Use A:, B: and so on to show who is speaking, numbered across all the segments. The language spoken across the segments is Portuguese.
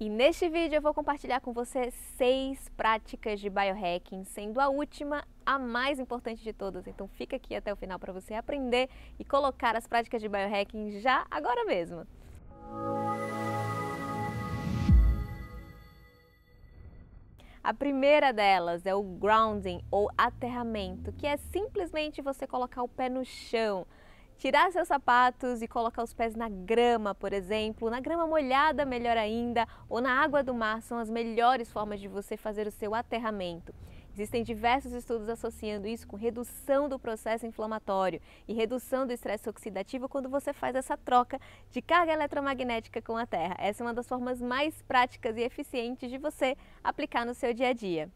A: E neste vídeo eu vou compartilhar com você seis práticas de biohacking, sendo a última a mais importante de todas. Então fica aqui até o final para você aprender e colocar as práticas de biohacking já agora mesmo. A primeira delas é o grounding ou aterramento, que é simplesmente você colocar o pé no chão, tirar seus sapatos e colocar os pés na grama, por exemplo, na grama molhada, melhor ainda, ou na água do mar são as melhores formas de você fazer o seu aterramento. Existem diversos estudos associando isso com redução do processo inflamatório e redução do estresse oxidativo quando você faz essa troca de carga eletromagnética com a Terra. Essa é uma das formas mais práticas e eficientes de você aplicar no seu dia a dia.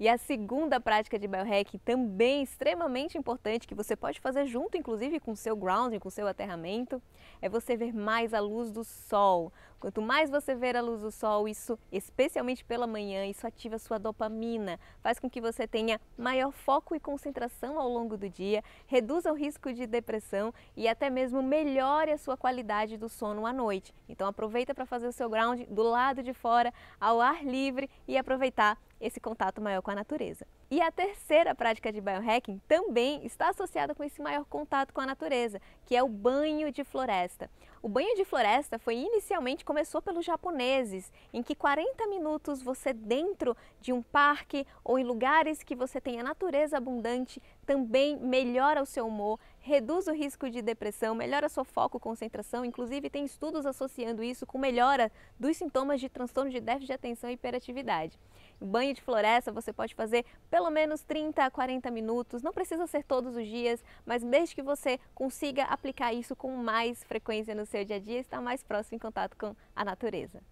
A: E a segunda prática de biohack, também extremamente importante, que você pode fazer junto, inclusive com seu grounding, com seu aterramento, é você ver mais a luz do sol. Quanto mais você ver a luz do sol, isso, especialmente pela manhã, isso ativa sua dopamina, faz com que você tenha maior foco e concentração ao longo do dia, reduza o risco de depressão e até mesmo melhore a sua qualidade do sono à noite. Então aproveita para fazer o seu ground do lado de fora, ao ar livre e aproveitar esse contato maior com a natureza. E a terceira prática de biohacking também está associada com esse maior contato com a natureza, que é o banho de floresta. O banho de floresta foi inicialmente começou pelos japoneses, em que 40 minutos você dentro de um parque ou em lugares que você tem a natureza abundante também melhora o seu humor, reduz o risco de depressão, melhora seu foco, concentração, inclusive tem estudos associando isso com melhora dos sintomas de transtorno de déficit de atenção e hiperatividade. banho de floresta você pode fazer pelo menos 30 a 40 minutos. Não precisa ser todos os dias, mas desde que você consiga aplicar isso com mais frequência no seu dia a dia, está mais próximo em contato com a natureza.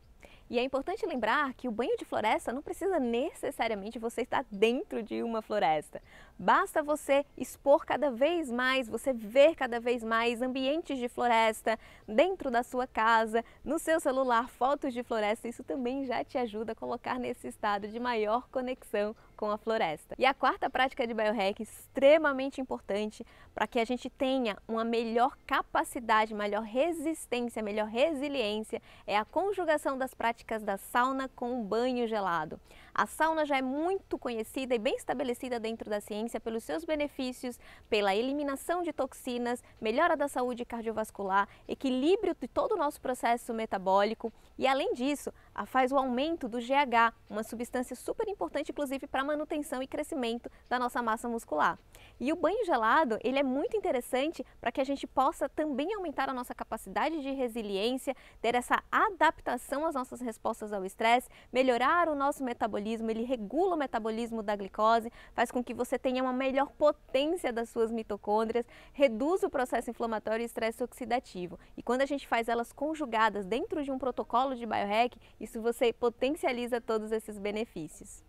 A: E é importante lembrar que o banho de floresta não precisa necessariamente você estar dentro de uma floresta. Basta você expor cada vez mais, você ver cada vez mais ambientes de floresta dentro da sua casa, no seu celular, fotos de floresta. Isso também já te ajuda a colocar nesse estado de maior conexão com a floresta. E a quarta prática de biohack, extremamente importante para que a gente tenha uma melhor capacidade, melhor resistência, melhor resiliência, é a conjugação das práticas da sauna com o banho gelado. A sauna já é muito conhecida e bem estabelecida dentro da ciência pelos seus benefícios, pela eliminação de toxinas, melhora da saúde cardiovascular, equilíbrio de todo o nosso processo metabólico e, além disso, faz o aumento do GH, uma substância super importante, inclusive, para manutenção e crescimento da nossa massa muscular. E o banho gelado, ele é muito interessante para que a gente possa também aumentar a nossa capacidade de resiliência, ter essa adaptação às nossas respostas ao estresse, melhorar o nosso metabolismo, ele regula o metabolismo da glicose, faz com que você tenha uma melhor potência das suas mitocôndrias, reduz o processo inflamatório e estresse oxidativo. E quando a gente faz elas conjugadas dentro de um protocolo de biohack, isso você potencializa todos esses benefícios.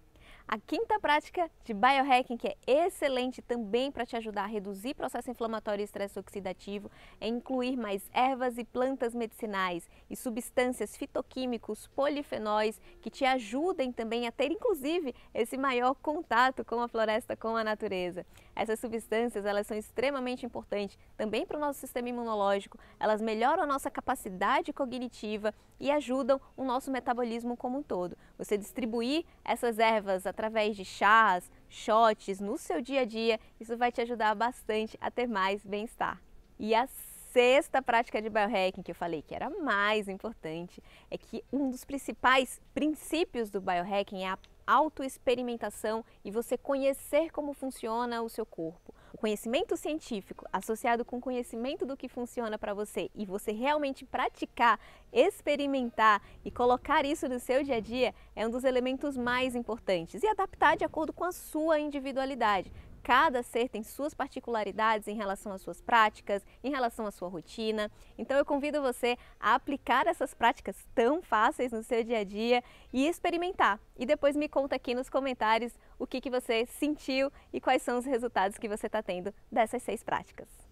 A: A quinta prática de biohacking, que é excelente também para te ajudar a reduzir processo inflamatório e estresse oxidativo, é incluir mais ervas e plantas medicinais e substâncias fitoquímicos, polifenóis, que te ajudem também a ter, inclusive, esse maior contato com a floresta, com a natureza. Essas substâncias, elas são extremamente importantes também para o nosso sistema imunológico, elas melhoram a nossa capacidade cognitiva e ajudam o nosso metabolismo como um todo. Você distribuir essas ervas através de chás, shots no seu dia a dia, isso vai te ajudar bastante a ter mais bem-estar. E a sexta prática de biohacking que eu falei que era mais importante é que um dos principais princípios do biohacking é a autoexperimentação e você conhecer como funciona o seu corpo conhecimento científico associado com conhecimento do que funciona para você e você realmente praticar, experimentar e colocar isso no seu dia a dia é um dos elementos mais importantes e adaptar de acordo com a sua individualidade. Cada ser tem suas particularidades em relação às suas práticas, em relação à sua rotina. Então eu convido você a aplicar essas práticas tão fáceis no seu dia a dia e experimentar. E depois me conta aqui nos comentários o que, que você sentiu e quais são os resultados que você está tendo dessas seis práticas.